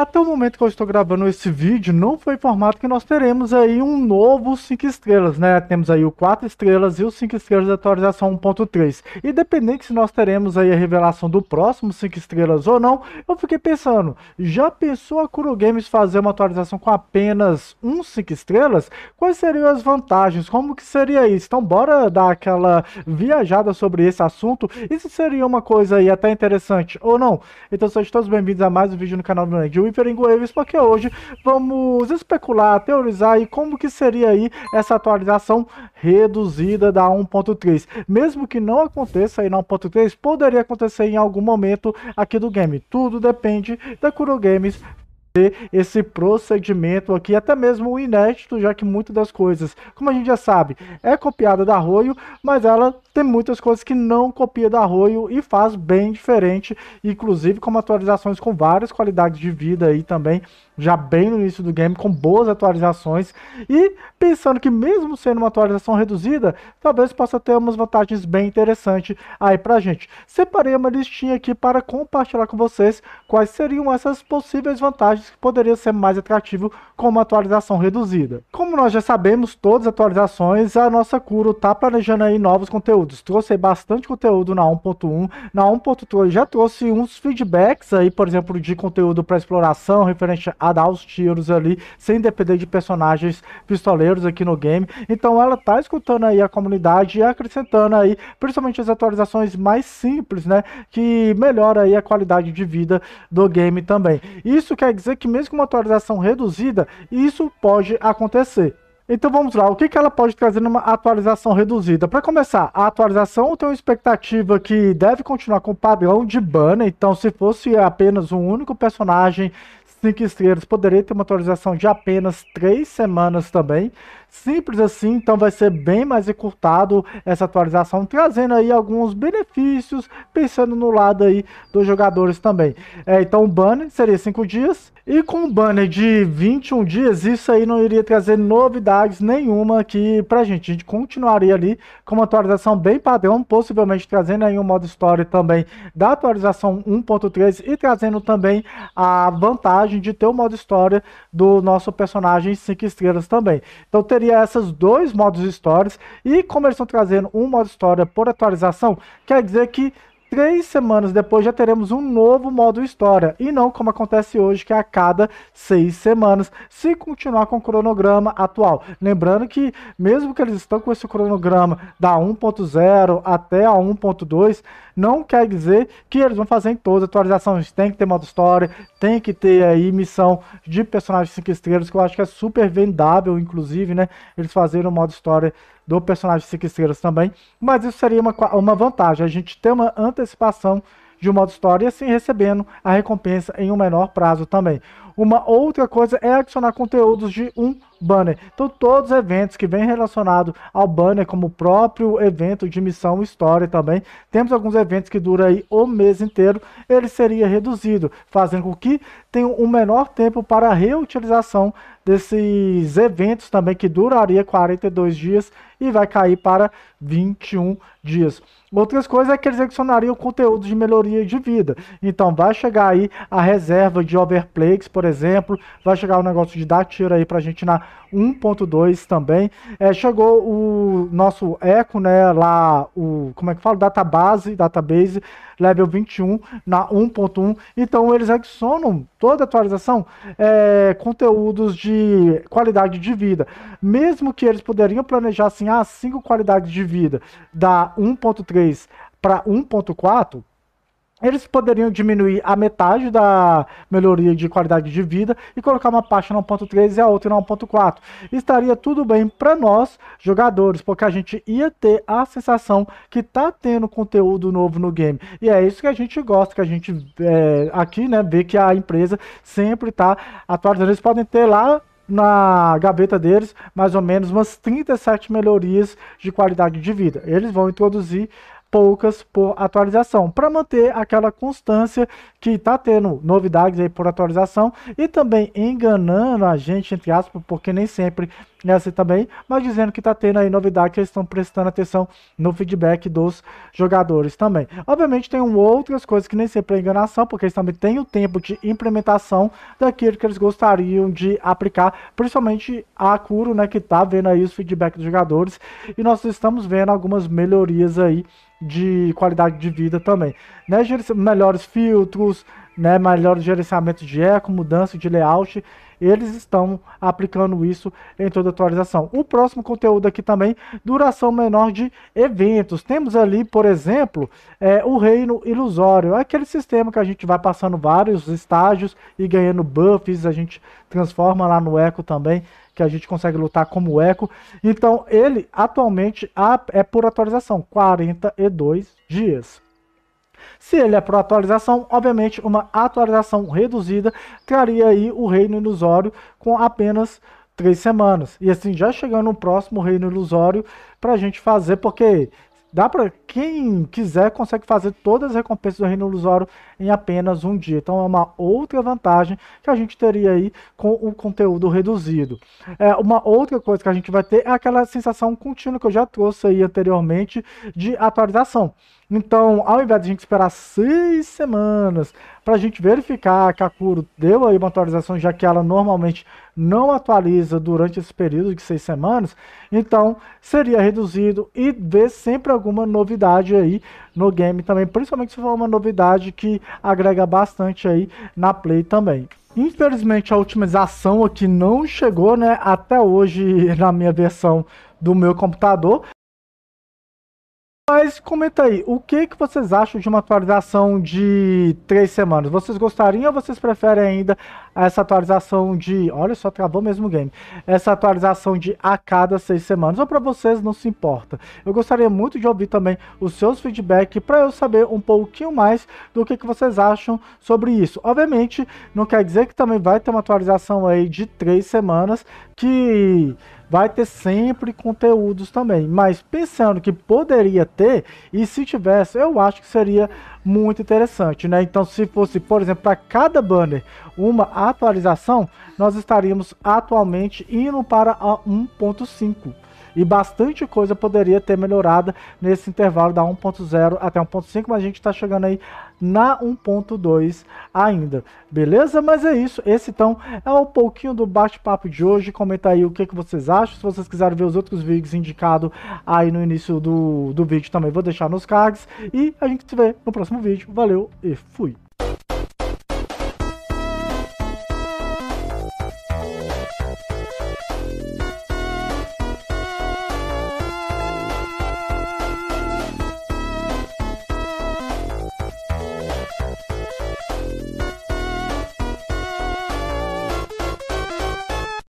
Até o momento que eu estou gravando esse vídeo, não foi informado que nós teremos aí um novo 5 estrelas, né? Temos aí o 4 estrelas e o 5 estrelas da atualização 1.3. E dependendo se nós teremos aí a revelação do próximo 5 estrelas ou não, eu fiquei pensando, já pensou a Kuro Games fazer uma atualização com apenas um 5 estrelas? Quais seriam as vantagens? Como que seria isso? Então bora dar aquela viajada sobre esse assunto. Isso seria uma coisa aí até interessante ou não? Então sejam todos bem-vindos a mais um vídeo no canal do Nerd. Reaper em porque hoje vamos especular, teorizar e como que seria aí essa atualização reduzida da 1.3. Mesmo que não aconteça aí na 1.3, poderia acontecer em algum momento aqui do game. Tudo depende da Kuro Games esse procedimento aqui, até mesmo inédito, já que muitas das coisas, como a gente já sabe, é copiada da Arroio, mas ela tem muitas coisas que não copia da Arroio e faz bem diferente, inclusive com atualizações com várias qualidades de vida aí também, já bem no início do game, com boas atualizações. E pensando que mesmo sendo uma atualização reduzida, talvez possa ter umas vantagens bem interessantes aí pra gente. Separei uma listinha aqui para compartilhar com vocês quais seriam essas possíveis vantagens que poderiam ser mais atrativo com uma atualização reduzida. Como nós já sabemos, todas as atualizações, a nossa Kuro tá planejando aí novos conteúdos conteúdos. Trouxe bastante conteúdo na 1.1. Na 1.2 já trouxe uns feedbacks aí, por exemplo, de conteúdo para exploração, referente a dar os tiros ali, sem depender de personagens pistoleiros aqui no game. Então ela tá escutando aí a comunidade e acrescentando aí, principalmente as atualizações mais simples, né? Que melhora aí a qualidade de vida do game também. Isso quer dizer que mesmo com uma atualização reduzida, isso pode acontecer. Então vamos lá, o que, que ela pode trazer numa atualização reduzida? Para começar, a atualização tem uma expectativa que deve continuar com o padrão de banner, então se fosse apenas um único personagem, 5 estrelas, poderia ter uma atualização de apenas 3 semanas também simples assim, então vai ser bem mais encurtado essa atualização, trazendo aí alguns benefícios, pensando no lado aí dos jogadores também. É, então o banner seria 5 dias, e com o banner de 21 dias, isso aí não iria trazer novidades nenhuma aqui pra gente. A gente continuaria ali com uma atualização bem padrão, possivelmente trazendo aí um modo história também da atualização 1.3 e trazendo também a vantagem de ter o modo história do nosso personagem 5 estrelas também. Então teria esses dois modos histórias. E como eles estão trazendo um modo história por atualização, quer dizer que três semanas depois já teremos um novo modo história, e não como acontece hoje, que é a cada seis semanas, se continuar com o cronograma atual. Lembrando que, mesmo que eles estão com esse cronograma da 1.0 até a 1.2, não quer dizer que eles vão fazer em todas as atualizações. Tem que ter modo história, tem que ter aí missão de personagens 5 estrelas, que eu acho que é super vendável, inclusive, né? Eles fazerem o modo história do personagem Cinco também, mas isso seria uma, uma vantagem, a gente ter uma antecipação de um modo história e assim recebendo a recompensa em um menor prazo também. Uma outra coisa é adicionar conteúdos de um banner. Então todos os eventos que vêm relacionados ao banner, como o próprio evento de missão história também, temos alguns eventos que duram aí o mês inteiro, ele seria reduzido, fazendo com que tenha um menor tempo para a reutilização desses eventos também, que duraria 42 dias e vai cair para 21 dias. Outras coisas é que eles adicionariam conteúdo de melhoria de vida. Então vai chegar aí a reserva de overplays, por exemplo, vai chegar o um negócio de dar tiro aí pra gente na 1.2 também. É, chegou o nosso eco, né, lá, o, como é que fala, database, database level 21 na 1.1. Então eles adicionam toda atualização é, conteúdos de qualidade de vida. Mesmo que eles poderiam planejar assim, as ah, cinco qualidades de vida da 1.3 para 1.4, eles poderiam diminuir a metade da melhoria de qualidade de vida e colocar uma parte na 1.3 e a outra na 1.4. Estaria tudo bem para nós, jogadores, porque a gente ia ter a sensação que tá tendo conteúdo novo no game. E é isso que a gente gosta, que a gente é, aqui, né, vê que a empresa sempre está atualizando. Eles podem ter lá na gaveta deles mais ou menos umas 37 melhorias de qualidade de vida. Eles vão introduzir poucas por atualização, para manter aquela constância que está tendo novidades aí por atualização e também enganando a gente, entre aspas, porque nem sempre nessa também, mas dizendo que está tendo aí novidade, que eles estão prestando atenção no feedback dos jogadores também. Obviamente tem um, outras coisas que nem sempre é enganação, porque eles também têm o tempo de implementação daquilo que eles gostariam de aplicar, principalmente a Curo, né, que está vendo aí os feedback dos jogadores, e nós estamos vendo algumas melhorias aí de qualidade de vida também, né, melhores filtros, né, melhores gerenciamento de eco, mudança de layout, eles estão aplicando isso em toda atualização. O próximo conteúdo aqui também, duração menor de eventos. Temos ali, por exemplo, é, o reino ilusório. É aquele sistema que a gente vai passando vários estágios e ganhando buffs, a gente transforma lá no eco também, que a gente consegue lutar como eco. Então, ele atualmente é por atualização, 42 dias. Se ele é para atualização, obviamente uma atualização reduzida traria aí o reino ilusório com apenas três semanas. E assim, já chegando no próximo reino ilusório para a gente fazer, porque dá para quem quiser consegue fazer todas as recompensas do reino ilusório em apenas um dia. Então é uma outra vantagem que a gente teria aí com o conteúdo reduzido. É, uma outra coisa que a gente vai ter é aquela sensação contínua que eu já trouxe aí anteriormente de atualização. Então, ao invés de a gente esperar seis semanas para a gente verificar que a Curo deu aí uma atualização, já que ela normalmente não atualiza durante esse período de seis semanas, então seria reduzido e ver sempre alguma novidade aí no game também, principalmente se for uma novidade que agrega bastante aí na play também. Infelizmente a otimização aqui não chegou né, até hoje na minha versão do meu computador, mas comenta aí, o que, que vocês acham de uma atualização de três semanas? Vocês gostariam ou vocês preferem ainda essa atualização de. Olha só, travou mesmo o game. Essa atualização de a cada seis semanas. Ou para vocês, não se importa. Eu gostaria muito de ouvir também os seus feedbacks para eu saber um pouquinho mais do que, que vocês acham sobre isso. Obviamente, não quer dizer que também vai ter uma atualização aí de três semanas que vai ter sempre conteúdos também, mas pensando que poderia ter, e se tivesse, eu acho que seria muito interessante, né? Então, se fosse, por exemplo, para cada banner uma atualização, nós estaríamos atualmente indo para a 1.5 e bastante coisa poderia ter melhorado nesse intervalo da 1.0 até 1.5, mas a gente está chegando aí na 1.2 ainda, beleza? Mas é isso, esse então é um pouquinho do bate-papo de hoje, comenta aí o que, é que vocês acham, se vocês quiserem ver os outros vídeos indicados aí no início do, do vídeo também vou deixar nos cards, e a gente se vê no próximo vídeo, valeu e fui!